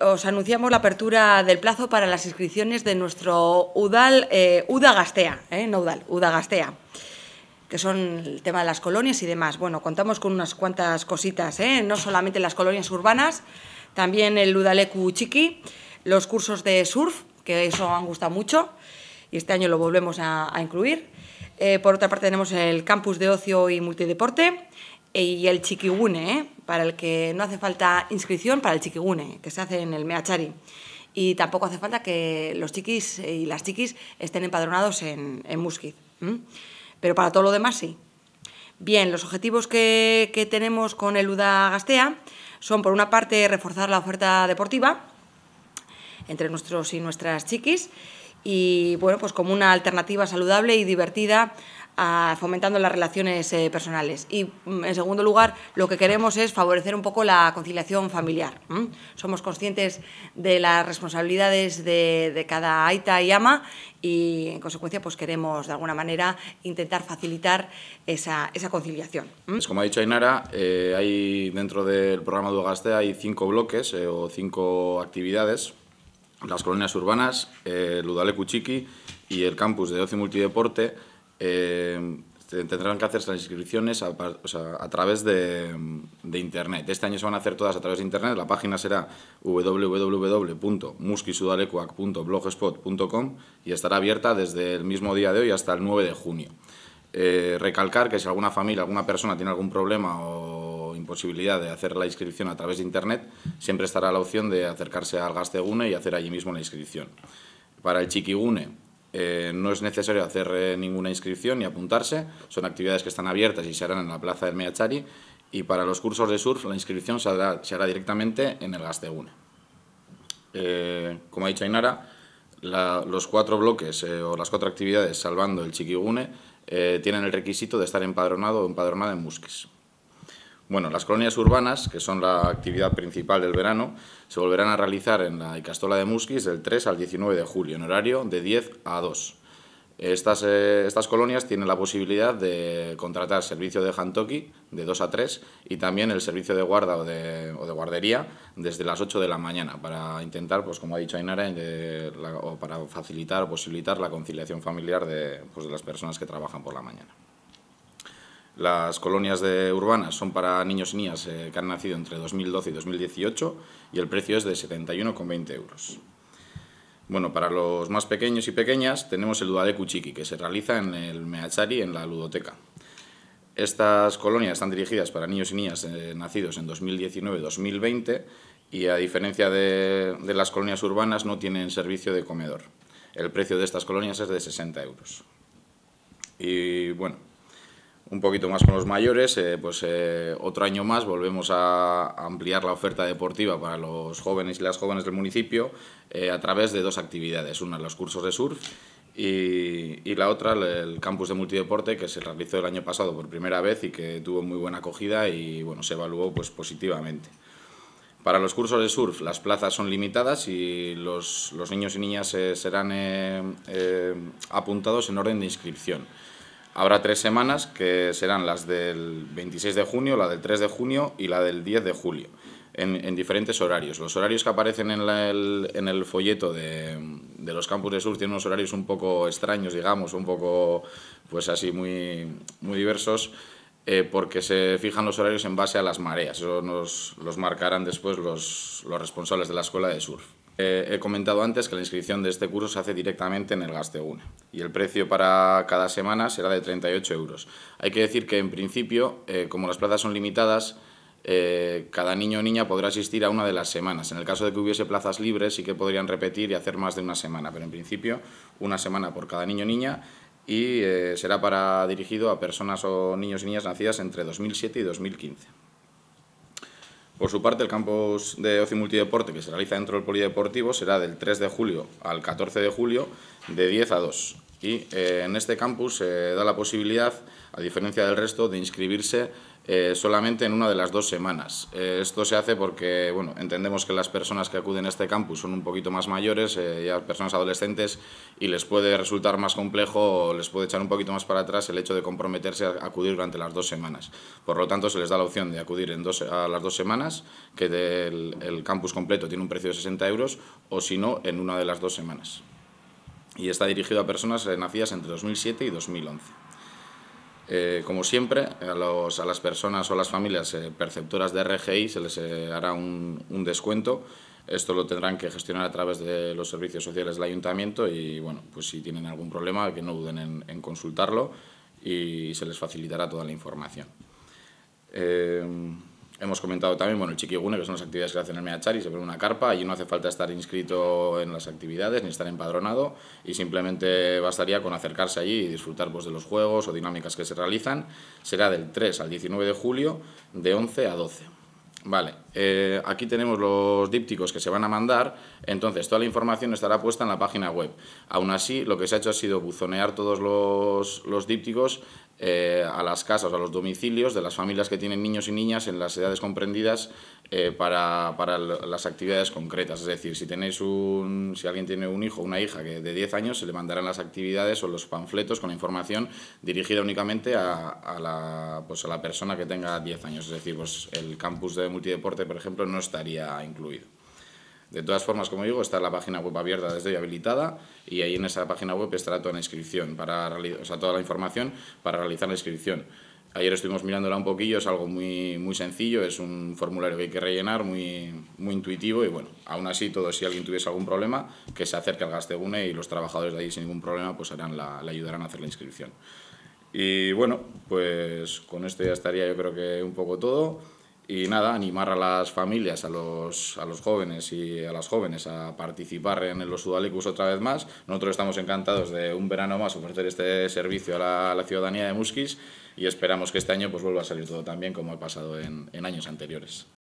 os anunciamos la apertura del plazo para las inscripciones de nuestro UDAL, eh, Uda Gastea, eh, no UDAL, Gastea, que son el tema de las colonias y demás. Bueno, contamos con unas cuantas cositas, eh, no solamente las colonias urbanas, también el UDALECU Chiqui, los cursos de surf, que eso han gustado mucho, y este año lo volvemos a, incluir. Eh, por otra parte tenemos el campus de ocio y multideporte y el ¿eh? para el que no hace falta inscripción para el chiquigune, que se hace en el Meachari. Y tampoco hace falta que los chiquis eh, y las chiquis estén empadronados en, en Pero para todo lo demás sí. Bien, los objetivos que, que tenemos con el UDA Gastea son, por una parte, reforzar la oferta deportiva entre nuestros y nuestras chiquis y, bueno, pues como una alternativa saludable y divertida fomentando las relaciones eh, personales. Y mm, en segundo lugar, lo que queremos es favorecer un poco la conciliación familiar. Somos conscientes de las responsabilidades de, cada aita y ama y en consecuencia pues queremos de alguna manera intentar facilitar esa, conciliación. Pues como ha dicho Ainara, eh, hay dentro del programa Dugaste hay cinco bloques eh, o cinco actividades. Las colonias urbanas, Ludale kuchiki y el campus de ocio multideporte eh, tendrán que hacer las inscripciones a, través de, Internet. Este año se van a hacer todas a través de Internet. La página será www.musquisudalecuac.blogspot.com y estará abierta desde el mismo día de hoy hasta el 9 de junio. Eh, recalcar que si alguna familia, alguna persona tiene algún problema o imposibilidad de hacer la inscripción a través de Internet, siempre estará la opción de acercarse al Gastegune y hacer allí mismo la inscripción. Para el Chiquigune, eh, no es necesario hacer eh, ninguna inscripción ni apuntarse, son actividades que están abiertas y se harán en la plaza del Meachari y para los cursos de surf la inscripción se hará, directamente en el Gastegune. Eh, como ha dicho Ainara, los cuatro bloques eh, o las cuatro actividades, salvando el Chiquigune, tienen el requisito de estar empadronado o empadronada en Musques. Bueno, las colonias urbanas, que son la actividad principal del verano, se volverán a realizar en la Icastola de Musquis del 3 al 19 de julio, en horario de 10 a 2. Estas, eh, estas colonias tienen la posibilidad de contratar servicio de hantoki de 2 a 3 y también el servicio de guarda o de, guardería desde las 8 de la mañana para intentar, pues como ha dicho Ainara, eh, o para facilitar o posibilitar la conciliación familiar de, pues, de las personas que trabajan por la mañana. Las colonias de urbanas son para niños y niñas eh, que han nacido entre 2012 y 2018 y el precio es de 71,20 euros. Bueno, para los más pequeños y pequeñas tenemos el de Kuchiki, que se realiza en el Meachari, en la ludoteca. Estas colonias están dirigidas para niños y niñas eh, nacidos en 2019-2020 y a diferencia de, de, las colonias urbanas no tienen servicio de comedor. El precio de estas colonias es de 60 euros. Y bueno, un poquito más con los mayores, eh, pues eh, otro año más volvemos a ampliar la oferta deportiva para los jóvenes y las jóvenes del municipio eh, a través de dos actividades, una los cursos de surf y, la otra el campus de multideporte que se realizó el año pasado por primera vez y que tuvo muy buena acogida y bueno, se evaluó pues, positivamente. Para los cursos de surf las plazas son limitadas y los, los niños y niñas serán apuntados en orden de inscripción. Habrá tres semanas que serán las del 26 de junio, la del 3 de junio y la del 10 de julio, en, diferentes horarios. Los horarios que aparecen en, el, folleto de, los campus de surf tienen unos horarios un poco extraños, digamos, un poco pues así muy, muy diversos. Eh, porque se fijan los horarios en base a las mareas. Eso nos los marcarán después los responsables de la escuela de surf. Eh, he comentado antes que la inscripción de este curso se hace directamente en el Gasteune y el precio para cada semana será de 38 euros. Hay que decir que en principio, eh, como las plazas son limitadas, eh, cada niño o niña podrá asistir a una de las semanas. En el caso de que hubiese plazas libres sí que podrían repetir y hacer más de una semana, pero en principio una semana por cada niño o niña y será para dirigido a personas o niños y niñas nacidas entre 2007 y 2015. Por su parte, el campus de ocio multideporte que se realiza dentro del polideportivo será del 3 de julio al 14 de julio de 10 a 2. Y eh, en este campus se da la posibilidad, a diferencia del resto, de inscribirse eh, solamente en una de las dos semanas. Eh, esto se hace porque entendemos que las personas que acuden a este campus son un poquito más mayores, eh, ya personas adolescentes, y les puede resultar más complejo o les puede echar un poquito más para atrás el hecho de comprometerse a acudir durante las dos semanas. Por lo tanto, se les da la opción de acudir a las dos semanas, que del, el campus completo tiene un precio de 60 euros, o si no, en una de las dos semanas. Y está dirigido a personas nacidas entre 2007 y 2011. Eh, como siempre, a, las personas o las familias eh, perceptoras de RGI se les eh, hará un, descuento. Esto lo tendrán que gestionar a través de los servicios sociales del ayuntamiento y, bueno, pues si tienen algún problema, que no duden en consultarlo y se les facilitará toda la información. Hemos comentado también, bueno, el chiquigune, que son las actividades que hacen el Meachari, se pone una carpa, allí no hace falta estar inscrito en las actividades ni estar empadronado y simplemente bastaría con acercarse allí y disfrutar pues, de los juegos o dinámicas que se realizan. Será del 3 al 19 de julio, de 11 a 12. Vale, eh, aquí tenemos los dípticos que se van a mandar, entonces toda la información estará puesta en la página web. Aún así, lo que se ha hecho ha sido buzonear todos los, los dípticos eh, a las casas, a los domicilios de las familias que tienen niños y niñas en las edades comprendidas eh, para, las actividades concretas. Es decir, si, tenéis un, si alguien tiene un hijo o una hija que de 10 años, se le mandarán las actividades o los panfletos con la información dirigida únicamente a, pues, la, persona que tenga 10 años. Es decir, pues el campus de multideporte, por ejemplo, no estaría incluido. De todas formas, como digo, está la página web abierta desde hoy habilitada y ahí en esa página web estará toda la inscripción, para, o toda la información para realizar la inscripción. Ayer estuvimos mirándola un poquillo, es algo muy, muy sencillo, es un formulario que hay que rellenar, muy, muy intuitivo y bueno, aún así todo si alguien tuviese algún problema, que se acerque al Gastegune y los trabajadores de ahí sin ningún problema pues harán la, le ayudarán a hacer la inscripción. Y bueno, pues con esto ya estaría yo creo que un poco todo. Y nada, animar a las familias, a los, jóvenes y a las jóvenes a participar en los Sudalicus otra vez más. Nosotros estamos encantados de un verano más ofrecer este servicio a la, ciudadanía de Musquis y esperamos que este año pues, vuelva a salir todo tan bien como ha pasado en, en años anteriores.